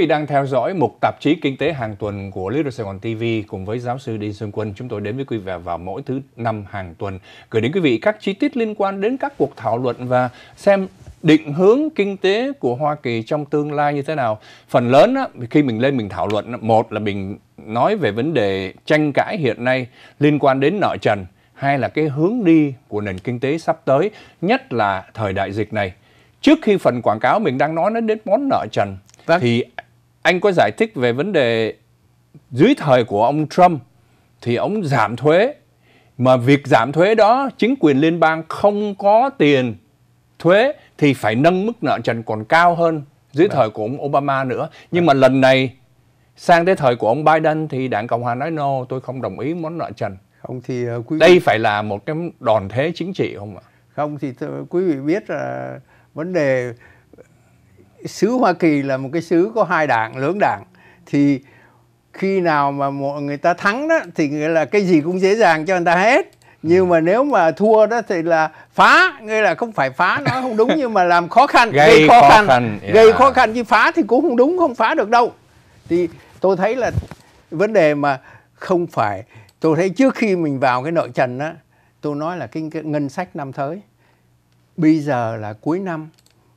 vị đang theo dõi mục tạp chí kinh tế hàng tuần của Little Sài Gòn TV cùng với giáo sư Đinh Xuân Quân. Chúng tôi đến với quý vị vào mỗi thứ năm hàng tuần gửi đến quý vị các chi tiết liên quan đến các cuộc thảo luận và xem định hướng kinh tế của Hoa Kỳ trong tương lai như thế nào. Phần lớn á, khi mình lên mình thảo luận, một là mình nói về vấn đề tranh cãi hiện nay liên quan đến nợ trần, hai là cái hướng đi của nền kinh tế sắp tới, nhất là thời đại dịch này. Trước khi phần quảng cáo mình đang nói đến món nợ trần Vâng. Thì anh có giải thích về vấn đề dưới thời của ông Trump thì ông giảm thuế mà việc giảm thuế đó chính quyền liên bang không có tiền thuế thì phải nâng mức nợ trần còn cao hơn dưới Đấy. Vâng. thời của ông Obama nữa. Nhưng Đấy. Vâng. mà lần này sang tới thời của ông Biden thì Đảng Cộng hòa nói no, tôi không đồng ý món nợ trần. Không thì ờ, quý vị... đây phải là một cái đòn thế chính trị không ạ? Không thì quý vị biết là vấn đề sứ Hoa Kỳ là một cái sứ có hai đảng lớn đảng thì khi nào mà mọi người ta thắng đó thì nghĩa là cái gì cũng dễ dàng cho người ta hết nhưng mà nếu mà thua đó thì là phá nghĩa là không phải phá nó không đúng nhưng mà làm khó khăn gây, gây khó, khó khăn, khăn yeah. gây khó khăn chứ phá thì cũng không đúng không phá được đâu thì tôi thấy là vấn đề mà không phải tôi thấy trước khi mình vào cái nợ trần á tôi nói là cái, cái ngân sách năm tới bây giờ là cuối năm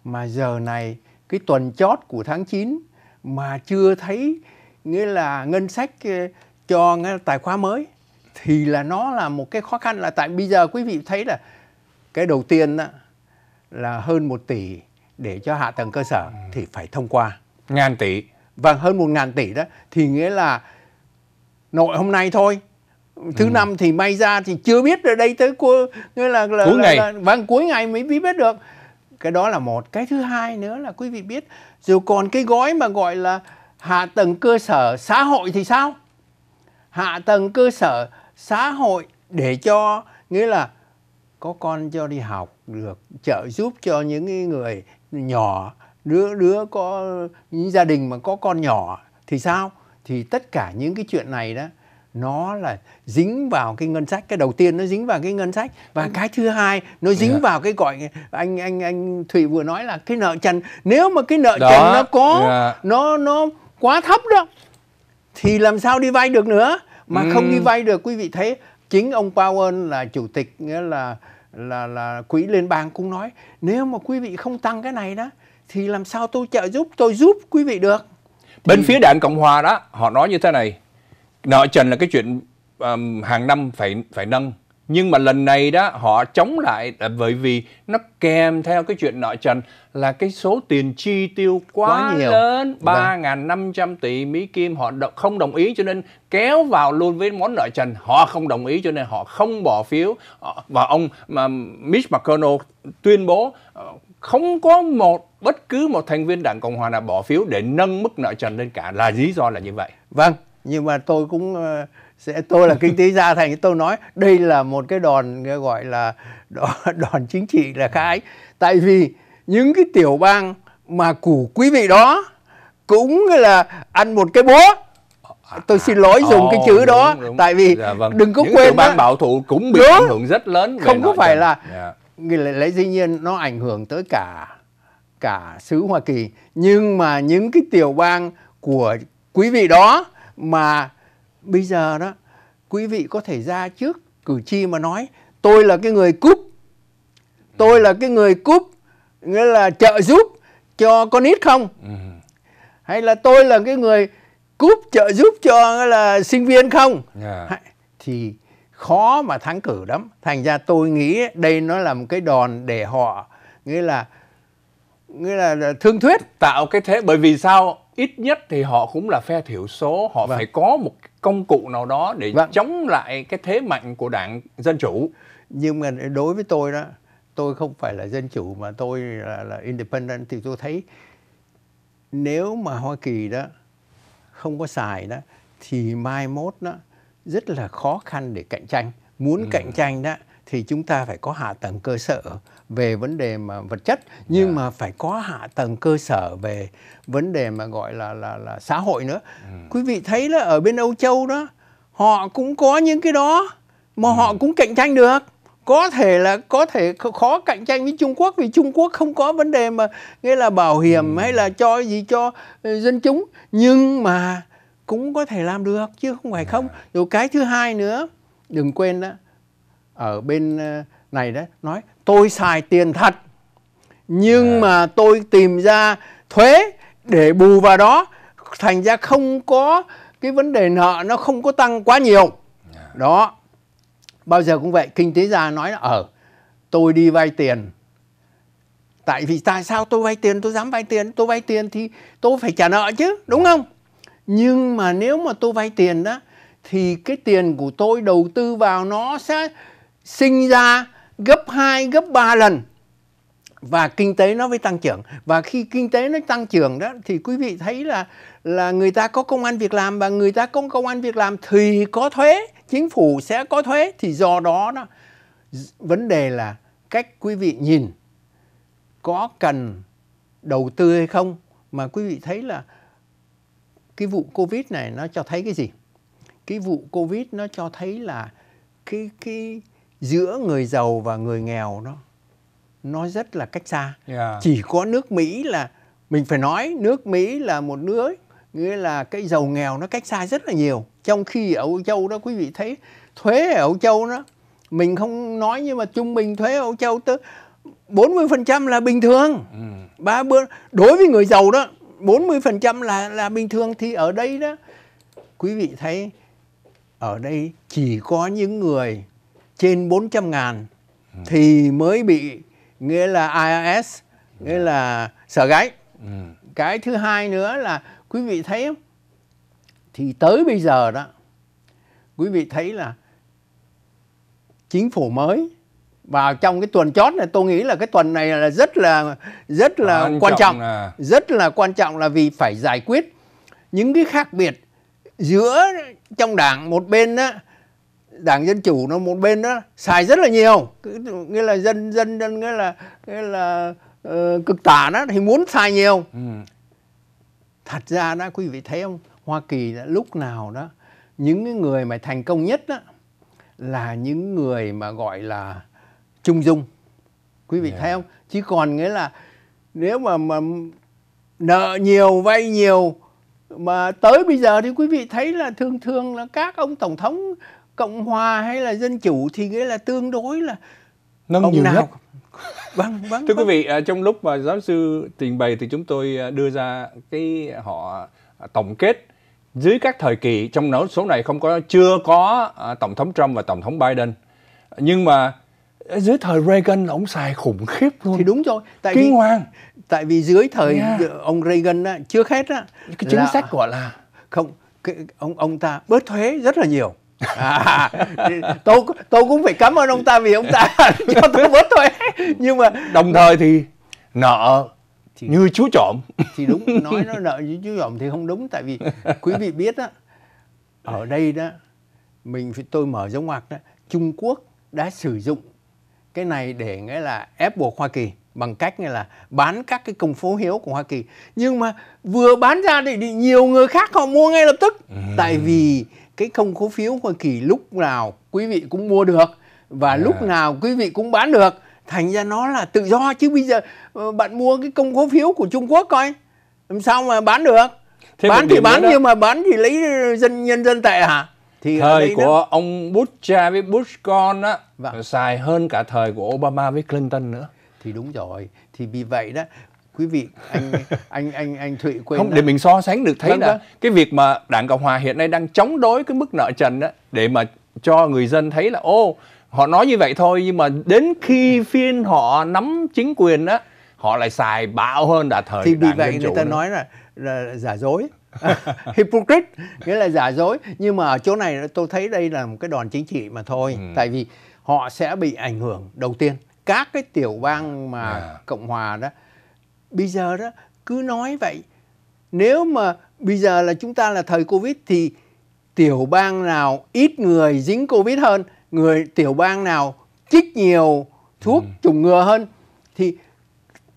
mà giờ này cái tuần chót của tháng 9 mà chưa thấy nghĩa là ngân sách ờ, cho tài khoá mới thì là nó là một cái khó khăn là tại bây giờ quý vị thấy là cái đầu tiên đó là hơn 1 tỷ để cho hạ tầng cơ sở ừ. thì phải thông qua ngàn tỷ và vâng, hơn một ngàn tỷ đó thì nghĩa là nội hôm nay thôi thứ ừ. năm thì may ra thì chưa biết ở đây tới cuối nghĩa là, là, cuối là, ngày. là vâng cuối ngày mới biết được cái đó là một cái thứ hai nữa là quý vị biết rồi còn cái gói mà gọi là hạ tầng cơ sở xã hội thì sao hạ tầng cơ sở xã hội để cho nghĩa là có con cho đi học được trợ giúp cho những người nhỏ đứa đứa có những gia đình mà có con nhỏ thì sao thì tất cả những cái chuyện này đó nó là dính vào cái ngân sách cái đầu tiên nó dính vào cái ngân sách và vâng. cái thứ hai nó dính yeah. Dạ. vào cái gọi anh anh anh thủy vừa nói là cái nợ trần nếu mà cái nợ đó. trần nó có yeah. Dạ. nó nó quá thấp đó thì làm sao đi vay được nữa mà ừ. không đi vay được quý vị thấy chính ông Powell là chủ tịch nghĩa là là là quỹ liên bang cũng nói nếu mà quý vị không tăng cái này đó thì làm sao tôi trợ giúp tôi giúp quý vị được thì... bên phía đảng cộng hòa đó họ nói như thế này nợ trần là cái chuyện um, hàng năm phải phải nâng nhưng mà lần này đó họ chống lại là bởi vì nó kèm theo cái chuyện nợ trần là cái số tiền chi tiêu quá, quá nhiều. lớn vâng. năm trăm tỷ Mỹ Kim họ không đồng ý cho nên kéo vào luôn với món nợ trần họ không đồng ý cho nên họ không bỏ phiếu ờ, và ông mà Mitch McConnell tuyên bố ờ, không có một bất cứ một thành viên đảng cộng hòa nào bỏ phiếu để nâng mức nợ trần lên cả là lý do là như vậy vâng nhưng mà tôi cũng ờ, sẽ tôi là kinh tế gia thành tôi nói đây là một cái đòn gọi là đòn, đòn chính trị là khái tại vì những cái tiểu bang mà của quý vị đó cũng là ăn một cái búa tôi xin lỗi dùng oh, cái chữ đúng, đó đúng. tại vì dạ, vâng. đừng có những quên ban bảo thủ cũng bị đúng. ảnh hưởng rất lớn không có phải là yeah. Dạ. lẽ dĩ nhiên nó ảnh hưởng tới cả cả xứ Hoa Kỳ nhưng mà những cái tiểu bang của quý vị đó mà bây giờ đó quý vị có thể ra trước cử tri mà nói tôi là cái người cúp tôi là cái người cúp nghĩa là trợ giúp cho con ít không ừ. hay là tôi là cái người cúp trợ giúp cho là sinh viên không dạ. yeah. thì khó mà thắng cử lắm thành ra tôi nghĩ đây nó là một cái đòn để họ nghĩa là nghĩa là thương thuyết tạo cái thế bởi vì sao ít nhất thì họ cũng là phe thiểu số họ vâng. phải có một công cụ nào đó để vâng. chống lại cái thế mạnh của đảng dân chủ nhưng mà đối với tôi đó tôi không phải là dân chủ mà tôi là, là independent thì tôi thấy nếu mà hoa kỳ đó không có xài đó thì mai mốt đó rất là khó khăn để cạnh tranh muốn ừ. cạnh tranh đó thì chúng ta phải có hạ tầng cơ sở về vấn đề mà vật chất nhưng yeah. Dạ. mà phải có hạ tầng cơ sở về vấn đề mà gọi là là là xã hội nữa. Ừ. Quý vị thấy là ở bên Âu Châu đó họ cũng có những cái đó mà ừ. họ cũng cạnh tranh được có thể là có thể khó cạnh tranh với Trung Quốc vì Trung Quốc không có vấn đề mà nghĩa là bảo hiểm ừ. hay là cho gì cho ờ, dân chúng nhưng mà cũng có thể làm được chứ không phải dạ. không. Rồi cái thứ hai nữa đừng quên đó ở bên ờ, này đấy nói tôi xài tiền thật nhưng à. mà tôi tìm ra thuế để bù vào đó thành ra không có cái vấn đề nợ nó không có tăng quá nhiều à. đó bao giờ cũng vậy kinh tế gia nói là ở ờ, tôi đi vay tiền tại vì tại sao tôi vay tiền tôi dám vay tiền tôi vay tiền thì tôi phải trả nợ chứ đúng không nhưng mà nếu mà tôi vay tiền đó thì cái tiền của tôi đầu tư vào nó sẽ sinh ra gấp 2, gấp 3 lần và kinh tế nó mới tăng trưởng và khi kinh tế nó tăng trưởng đó thì quý vị thấy là là người ta có công an việc làm và người ta có công an việc làm thì có thuế chính phủ sẽ có thuế thì do đó đó vấn đề là cách quý vị nhìn có cần đầu tư hay không mà quý vị thấy là cái vụ covid này nó cho thấy cái gì cái vụ covid nó cho thấy là cái cái giữa người giàu và người nghèo nó nó rất là cách xa yeah. chỉ có nước mỹ là mình phải nói nước mỹ là một nước nghĩa là cái giàu nghèo nó cách xa rất là nhiều trong khi ở âu châu đó quý vị thấy thuế ở âu châu đó mình không nói nhưng mà trung bình thuế ở âu châu tới 40% là bình thường ừ. ba bữa đối với người giàu đó 40% là là bình thường thì ở đây đó quý vị thấy ở đây chỉ có những người trên 400 ngàn ừ. thì mới bị nghĩa là IRS nghĩa là sợ gáy ừ. cái thứ hai nữa là quý vị thấy thì tới bây giờ đó quý vị thấy là chính phủ mới vào trong cái tuần chót này tôi nghĩ là cái tuần này là rất là rất là quan, quan trọng là... rất là quan trọng là vì phải giải quyết những cái khác biệt giữa trong đảng một bên đó đảng dân chủ nó một bên đó xài rất là nhiều cứ nghĩa là dân dân dân nghĩa là nghĩa là uh, cực tả đó thì muốn xài nhiều ừ. thật ra đó quý vị thấy không hoa kỳ đó, lúc nào đó những người mà thành công nhất đó là những người mà gọi là trung dung quý vị yeah. Dạ. thấy không chứ còn nghĩa là nếu mà mà nợ nhiều vay nhiều mà tới bây giờ thì quý vị thấy là thường thường là các ông tổng thống cộng hòa hay là dân chủ thì nghĩa là tương đối là nâng nhiều nào... nhất vâng vâng thưa quý vâng. vị à, trong lúc mà giáo sư trình bày thì chúng tôi à, đưa ra cái họ à, tổng kết dưới các thời kỳ trong nỗ số này không có chưa có tổng thống Trump và tổng thống Biden nhưng mà dưới thời Reagan ông xài khủng khiếp luôn thì đúng rồi tại kinh vì, hoàng tại vì dưới thời yeah. ông Reagan chưa hết á, cái chính là, sách của là không cái, ông ông ta bớt thuế rất là nhiều à, tôi tôi cũng phải cảm ơn ông ta vì ông ta cho tôi bớt thôi nhưng mà đồng thời thì nợ thì, như chú trộm thì đúng nói nó nợ như chú trộm thì không đúng tại vì quý vị biết đó ở đây đó mình tôi mở giống ngoặc đó Trung Quốc đã sử dụng cái này để nghĩa là ép buộc Hoa Kỳ bằng cách như là bán các cái công phố hiếu của Hoa Kỳ nhưng mà vừa bán ra thì, thì nhiều người khác họ mua ngay lập tức ừ. tại vì cái không cố phiếu hoa kỳ lúc nào quý vị cũng mua được và à. lúc nào quý vị cũng bán được thành ra nó là tự do chứ bây giờ ờ, bạn mua cái công cố phiếu của Trung Quốc coi làm sao mà bán được Thế bán thì bán nhưng mà bán thì lấy dân nhân dân tệ hả thì thời của đó. ông Bush cha với Bush con á vâng. xài hơn cả thời của Obama với Clinton nữa thì đúng rồi thì vì vậy đó quý vị anh anh anh anh Thụy quên không đó. để mình so sánh được thấy vâng, là vâng. cái việc mà Đảng Cộng hòa hiện nay đang chống đối cái mức nợ trần đó để mà cho người dân thấy là ô họ nói như vậy thôi nhưng mà đến khi phiên họ nắm chính quyền đó họ lại xài bạo hơn đã thời thì vì vậy người ta nữa. nói là, là giả dối hypocrite nghĩa là giả dối nhưng mà ở chỗ này tôi thấy đây là một cái đòn chính trị mà thôi ừ. tại vì họ sẽ bị ảnh hưởng đầu tiên các cái tiểu bang mà à. cộng hòa đó bây giờ đó cứ nói vậy nếu mà bây giờ là chúng ta là thời covid thì tiểu bang nào ít người dính covid hơn người tiểu bang nào chích nhiều thuốc ừ. chủng ngừa hơn thì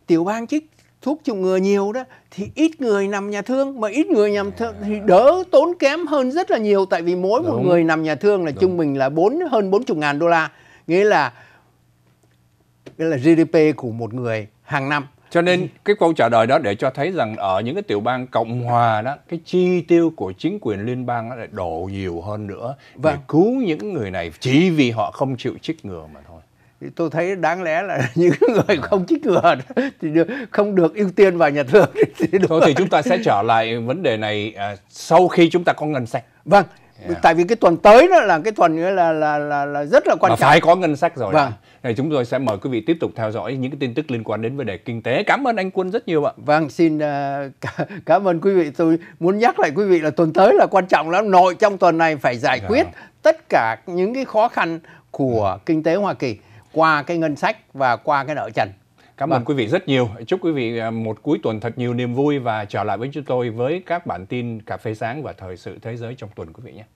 tiểu bang chích thuốc chủng ngừa nhiều đó thì ít người nằm nhà thương mà ít người nằm thương thì đỡ tốn kém hơn rất là nhiều tại vì mỗi Đúng. một người nằm nhà thương là trung bình là bốn hơn bốn chục ngàn đô la nghĩa là nghĩa là GDP của một người hàng năm cho nên ừ. cái câu trả lời đó để cho thấy rằng ở những cái tiểu bang cộng hòa đó cái chi tiêu của chính quyền liên bang nó lại đổ nhiều hơn nữa và để cứu những người này chỉ vì họ không chịu trích ngừa mà thôi tôi thấy đáng lẽ là những người không chích ngừa thì không được ưu tiên vào nhà thương thì thôi thì chúng ta sẽ trở lại vấn đề này à, sau khi chúng ta có ngân sách vâng yeah. tại vì cái tuần tới đó là cái tuần là là là, là rất là quan trọng phải có ngân sách rồi vâng. Đó thì chúng tôi sẽ mời quý vị tiếp tục theo dõi những cái tin tức liên quan đến vấn đề kinh tế. Cảm ơn anh Quân rất nhiều ạ. Vâng, xin uh, cảm ơn quý vị. Tôi muốn nhắc lại quý vị là tuần tới là quan trọng lắm. Nội trong tuần này phải giải dạ. quyết tất cả những cái khó khăn của dạ. kinh tế Hoa Kỳ qua cái ngân sách và qua cái nợ trần. Cảm vâng. ơn quý vị rất nhiều. Chúc quý vị à, một cuối tuần thật nhiều niềm vui và trở lại với chúng tôi với các bản tin Cà phê sáng và Thời sự Thế giới trong tuần quý vị nhé.